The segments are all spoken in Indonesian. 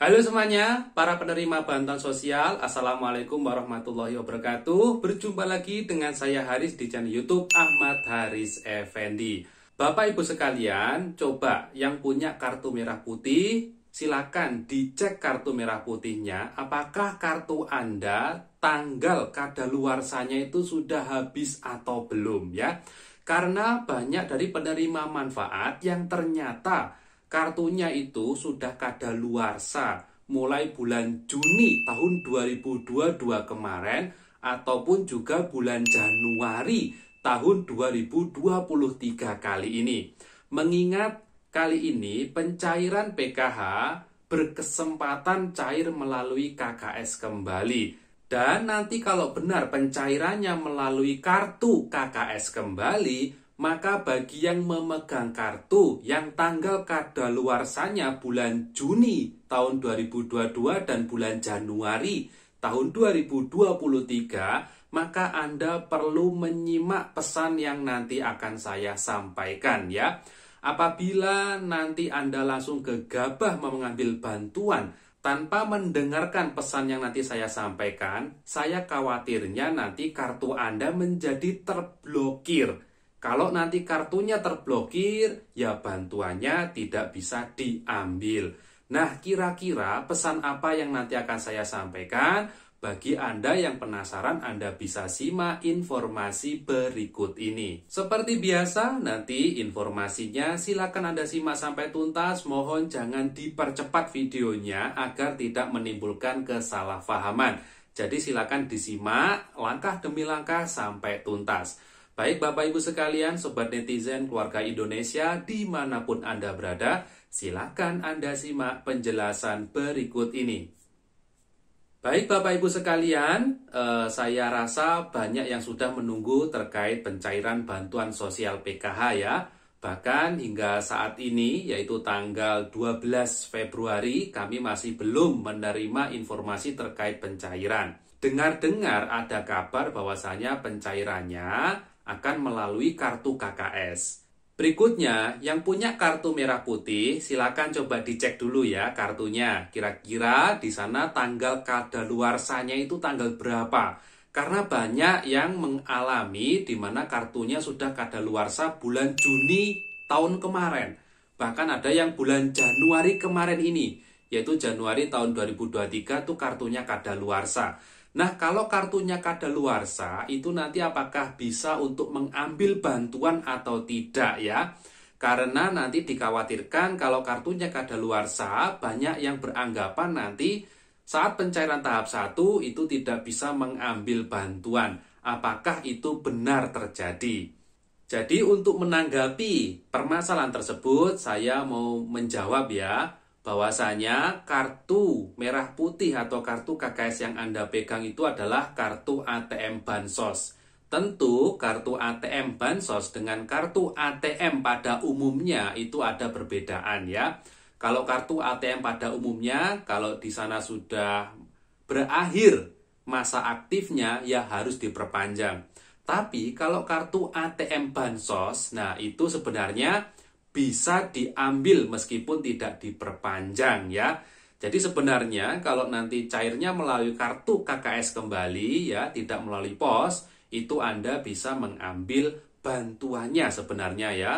Halo semuanya, para penerima bantuan sosial, Assalamualaikum warahmatullahi wabarakatuh. Berjumpa lagi dengan saya Haris di channel YouTube Ahmad Haris Effendi. Bapak Ibu sekalian, coba yang punya kartu merah putih, silakan dicek kartu merah putihnya apakah kartu Anda tanggal kadaluarsanya itu sudah habis atau belum ya. Karena banyak dari penerima manfaat yang ternyata Kartunya itu sudah kada kadaluarsa mulai bulan Juni tahun 2022 kemarin ataupun juga bulan Januari tahun 2023 kali ini. Mengingat kali ini pencairan PKH berkesempatan cair melalui KKS kembali. Dan nanti kalau benar pencairannya melalui kartu KKS kembali, maka bagi yang memegang kartu yang tanggal kadaluarsanya bulan Juni tahun 2022 dan bulan Januari tahun 2023, maka Anda perlu menyimak pesan yang nanti akan saya sampaikan ya. Apabila nanti Anda langsung gegabah mengambil bantuan tanpa mendengarkan pesan yang nanti saya sampaikan, saya khawatirnya nanti kartu Anda menjadi terblokir kalau nanti kartunya terblokir, ya bantuannya tidak bisa diambil. Nah, kira-kira pesan apa yang nanti akan saya sampaikan? Bagi Anda yang penasaran, Anda bisa simak informasi berikut ini. Seperti biasa, nanti informasinya silakan Anda simak sampai tuntas. Mohon jangan dipercepat videonya agar tidak menimbulkan kesalahpahaman. Jadi silakan disimak langkah demi langkah sampai tuntas. Baik Bapak Ibu sekalian, Sobat Netizen Keluarga Indonesia, dimanapun Anda berada, silakan Anda simak penjelasan berikut ini. Baik Bapak Ibu sekalian, eh, saya rasa banyak yang sudah menunggu terkait pencairan bantuan sosial PKH ya. Bahkan hingga saat ini, yaitu tanggal 12 Februari, kami masih belum menerima informasi terkait pencairan. Dengar-dengar ada kabar bahwasanya pencairannya akan melalui kartu KKS. Berikutnya, yang punya kartu merah putih, silakan coba dicek dulu ya kartunya. Kira-kira di sana tanggal kadaluarsanya itu tanggal berapa? Karena banyak yang mengalami di mana kartunya sudah kadaluarsa bulan Juni tahun kemarin. Bahkan ada yang bulan Januari kemarin ini yaitu Januari tahun 2023 itu kartunya kada kadaluarsa. Nah, kalau kartunya kada kadaluarsa itu nanti apakah bisa untuk mengambil bantuan atau tidak ya? Karena nanti dikhawatirkan kalau kartunya kada kadaluarsa banyak yang beranggapan nanti saat pencairan tahap 1 itu tidak bisa mengambil bantuan. Apakah itu benar terjadi? Jadi untuk menanggapi permasalahan tersebut saya mau menjawab ya bahwasanya kartu merah putih atau kartu KKS yang Anda pegang itu adalah kartu ATM Bansos. Tentu kartu ATM Bansos dengan kartu ATM pada umumnya itu ada perbedaan ya. Kalau kartu ATM pada umumnya, kalau di sana sudah berakhir masa aktifnya ya harus diperpanjang. Tapi kalau kartu ATM Bansos, nah itu sebenarnya bisa diambil meskipun tidak diperpanjang ya. Jadi sebenarnya kalau nanti cairnya melalui kartu KKS kembali ya, tidak melalui pos, itu Anda bisa mengambil bantuannya sebenarnya ya.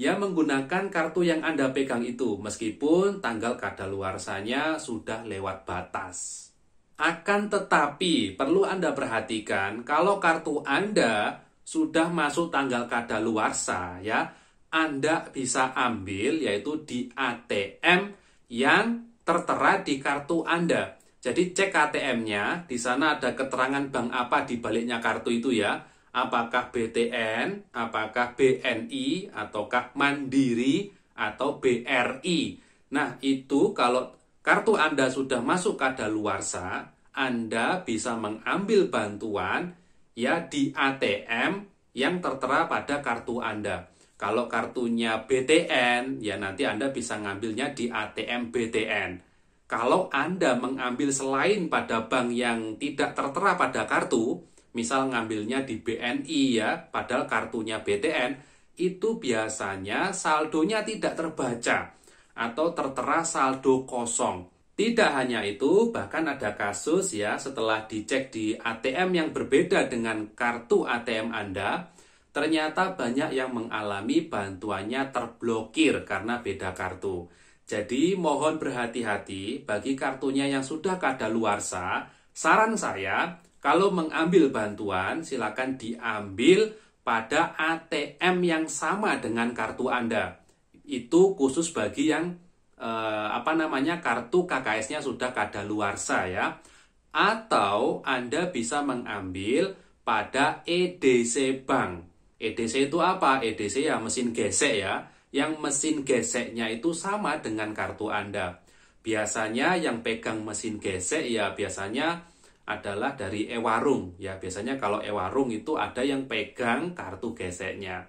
Ya menggunakan kartu yang Anda pegang itu meskipun tanggal kadaluarsanya sudah lewat batas. Akan tetapi perlu Anda perhatikan kalau kartu Anda sudah masuk tanggal kadaluarsa ya, anda bisa ambil yaitu di ATM yang tertera di kartu Anda. Jadi cek ATM-nya, di sana ada keterangan bank apa di baliknya kartu itu ya. Apakah BTN, apakah BNI, ataukah Mandiri, atau BRI. Nah, itu kalau kartu Anda sudah masuk ke luarsa, Anda bisa mengambil bantuan ya di ATM yang tertera pada kartu Anda. Kalau kartunya BTN, ya nanti Anda bisa ngambilnya di ATM BTN. Kalau Anda mengambil selain pada bank yang tidak tertera pada kartu, misal ngambilnya di BNI ya, padahal kartunya BTN, itu biasanya saldonya tidak terbaca atau tertera saldo kosong. Tidak hanya itu, bahkan ada kasus ya setelah dicek di ATM yang berbeda dengan kartu ATM Anda, Ternyata banyak yang mengalami bantuannya terblokir karena beda kartu. Jadi mohon berhati-hati bagi kartunya yang sudah kadaluarsa. Saran saya, kalau mengambil bantuan silakan diambil pada ATM yang sama dengan kartu Anda. Itu khusus bagi yang eh, apa namanya kartu KKS-nya sudah kadaluarsa ya. Atau Anda bisa mengambil pada EDC Bank. EDC itu apa? EDC ya mesin gesek ya, yang mesin geseknya itu sama dengan kartu Anda. Biasanya yang pegang mesin gesek ya biasanya adalah dari e-warung ya. Biasanya kalau e-warung itu ada yang pegang kartu geseknya.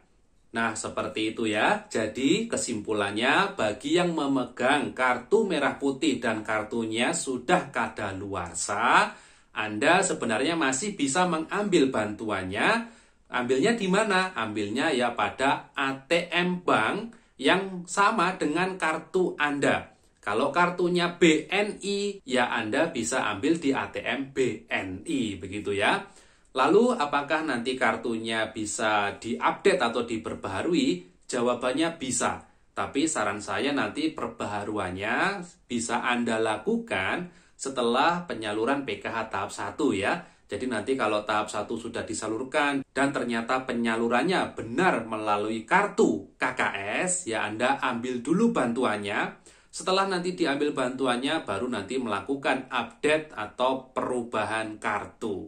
Nah, seperti itu ya. Jadi, kesimpulannya bagi yang memegang kartu merah putih dan kartunya sudah kadaluarsa, Anda sebenarnya masih bisa mengambil bantuannya Ambilnya di mana? Ambilnya ya pada ATM bank yang sama dengan kartu Anda. Kalau kartunya BNI, ya Anda bisa ambil di ATM BNI, begitu ya. Lalu apakah nanti kartunya bisa diupdate atau diperbaharui? Jawabannya bisa. Tapi saran saya nanti perbaharuannya bisa Anda lakukan setelah penyaluran PKH tahap 1 ya. Jadi nanti kalau tahap satu sudah disalurkan dan ternyata penyalurannya benar melalui kartu KKS, ya Anda ambil dulu bantuannya. Setelah nanti diambil bantuannya, baru nanti melakukan update atau perubahan kartu.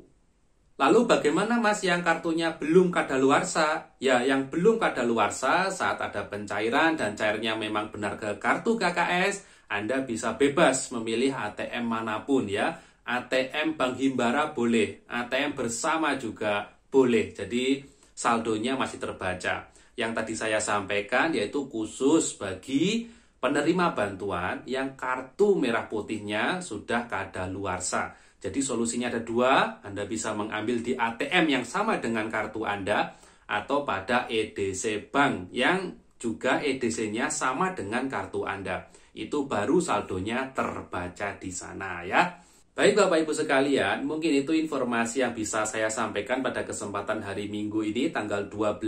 Lalu bagaimana mas yang kartunya belum kadaluarsa? Ya, yang belum kadaluarsa saat ada pencairan dan cairnya memang benar ke kartu KKS, Anda bisa bebas memilih ATM manapun ya ATM Bank Himbara boleh, ATM bersama juga boleh. Jadi saldonya masih terbaca. Yang tadi saya sampaikan yaitu khusus bagi penerima bantuan yang kartu merah putihnya sudah kadaluarsa. Jadi solusinya ada dua, Anda bisa mengambil di ATM yang sama dengan kartu Anda atau pada EDC Bank yang juga EDC-nya sama dengan kartu Anda. Itu baru saldonya terbaca di sana ya. Baik Bapak Ibu sekalian, mungkin itu informasi yang bisa saya sampaikan pada kesempatan hari Minggu ini tanggal 12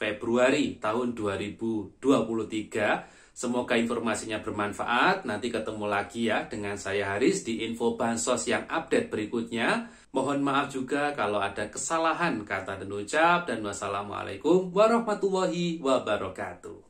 Februari tahun 2023. Semoga informasinya bermanfaat. Nanti ketemu lagi ya dengan saya Haris di info bansos yang update berikutnya. Mohon maaf juga kalau ada kesalahan kata dan ucap dan wassalamualaikum warahmatullahi wabarakatuh.